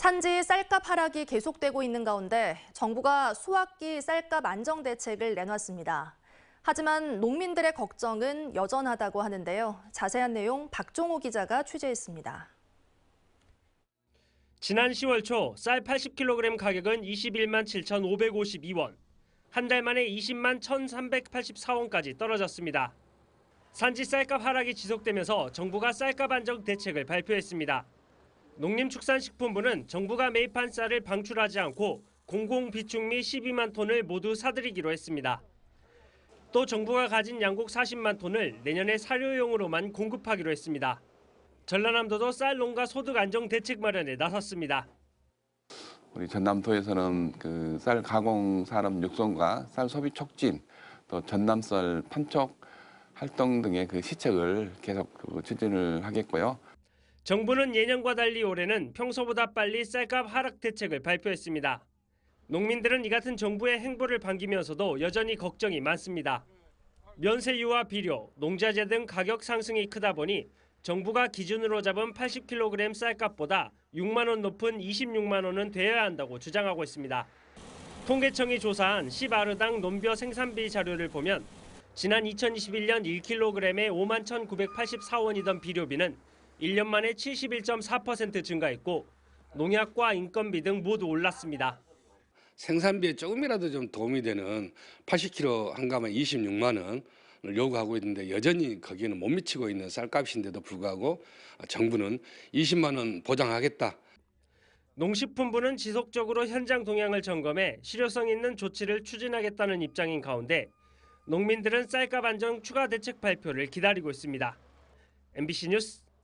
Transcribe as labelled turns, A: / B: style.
A: 산지 쌀값 하락이 계속되고 있는 가운데 정부가 수확기 쌀값 안정 대책을 내놨습니다. 하지만 농민들의 걱정은 여전하다고 하는데요. 자세한 내용 박종호 기자가 취재했습니다.
B: 지난 10월 초 쌀 80kg 가격은 21만 7,552원, 한 달 만에 20만 1,384원까지 떨어졌습니다. 산지 쌀값 하락이 지속되면서 정부가 쌀값 안정 대책을 발표했습니다. 농림축산식품부는 정부가 매입한 쌀을 방출하지 않고 공공비축및 12만 톤을 모두 사들이기로 했습니다. 또 정부가 가진 양곡 40만 톤을 내년에 사료용으로만 공급하기로 했습니다. 전라남도도 쌀 농가 소득 안정 대책 마련에 나섰습니다.
C: 우리 전남도에서는 그쌀 가공 산업 육성과 쌀 소비 촉진, 또 전남쌀 판촉 활동 등의 그 시책을 계속 그 추진을 하겠고요.
B: 정부는 예년과 달리 올해는 평소보다 빨리 쌀값 하락 대책을 발표했습니다. 농민들은 이 같은 정부의 행보를 반기면서도 여전히 걱정이 많습니다. 면세유와 비료, 농자재 등 가격 상승이 크다 보니 정부가 기준으로 잡은 80kg 쌀값보다 6만 원 높은 26만 원은 되어야 한다고 주장하고 있습니다. 통계청이 조사한 시바르당 논벼 생산비 자료를 보면 지난 2021년 1kg에 5만 1,984원이던 비료비는 1년 만에 71.4% 증가했고 농약과 인건비 등 모두 올랐습니다. 생산비에 조금이라도
D: 좀 도움이 되는 80kg 한가만 26만 원을 요구하고 있는데 여전히 거기에는 못 미치고 있는 쌀값인데도 불구하고 정부는 20만 원
B: 보장하겠다. 농식품부는 지속적으로 현장 동향을 점검해 실효성 있는 조치를 추진하겠다는 입장인 가운데 농민들은 쌀값 안정 추가 대책 발표를 기다리고 있습니다. MBC 뉴스